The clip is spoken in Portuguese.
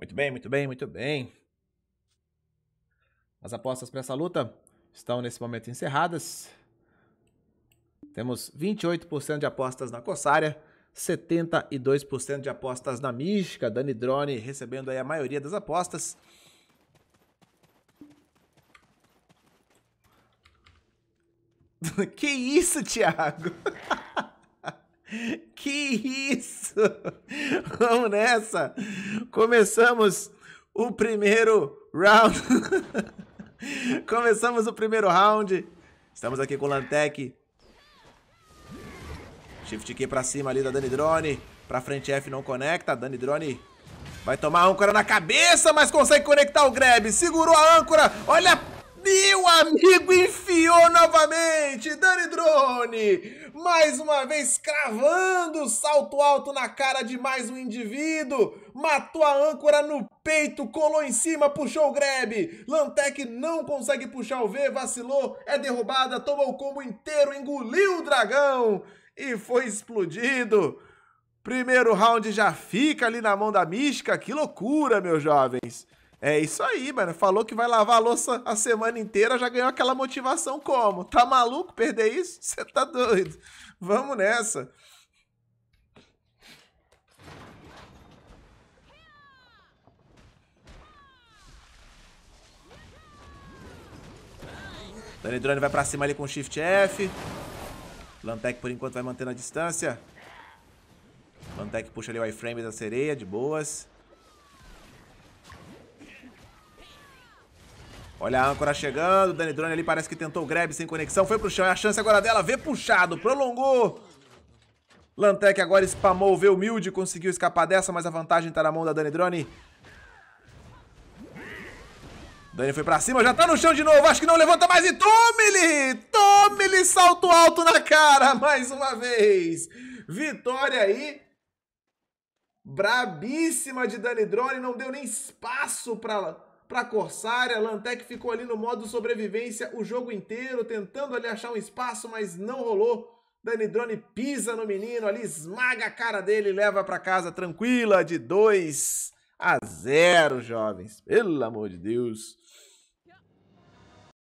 Muito bem, muito bem, muito bem. As apostas para essa luta estão nesse momento encerradas. Temos 28% de apostas na Corsária, 72% de apostas na Mística. Dani Drone recebendo aí a maioria das apostas. que isso, Thiago? que isso? Vamos nessa! Começamos o primeiro round. Começamos o primeiro round. Estamos aqui com o Lantec. Shift Q pra cima ali da Dani Drone. Pra frente F não conecta. Dani Drone vai tomar a âncora na cabeça, mas consegue conectar o grab. Segurou a âncora. Olha a meu amigo enfiou novamente! Dani Drone! Mais uma vez cravando salto alto na cara de mais um indivíduo! Matou a âncora no peito, colou em cima, puxou o grab! Lantec não consegue puxar o V, vacilou, é derrubada, tomou o combo inteiro, engoliu o dragão e foi explodido! Primeiro round já fica ali na mão da Mística, que loucura, meus jovens! É isso aí, mano. Falou que vai lavar a louça a semana inteira, já ganhou aquela motivação como? Tá maluco perder isso? Você tá doido. Vamos nessa. Dani Drone vai pra cima ali com Shift F. Lantec por enquanto vai mantendo a distância. Lantec puxa ali o iframe da sereia, de boas. Olha a âncora chegando, Dani Drone ali parece que tentou o grab sem conexão, foi pro chão, é a chance agora dela, vê puxado, prolongou. Lantec agora spamou, V humilde, conseguiu escapar dessa, mas a vantagem tá na mão da Dani Drone. Dani foi pra cima, já tá no chão de novo, acho que não levanta mais e tome-lhe! Tome-lhe salto alto na cara, mais uma vez! Vitória aí, brabíssima de Dani Drone, não deu nem espaço pra para Corsária. Lantec ficou ali no modo sobrevivência o jogo inteiro, tentando ali achar um espaço, mas não rolou. Dani Drone pisa no menino ali, esmaga a cara dele e leva para casa tranquila de 2 a 0, jovens. Pelo amor de Deus.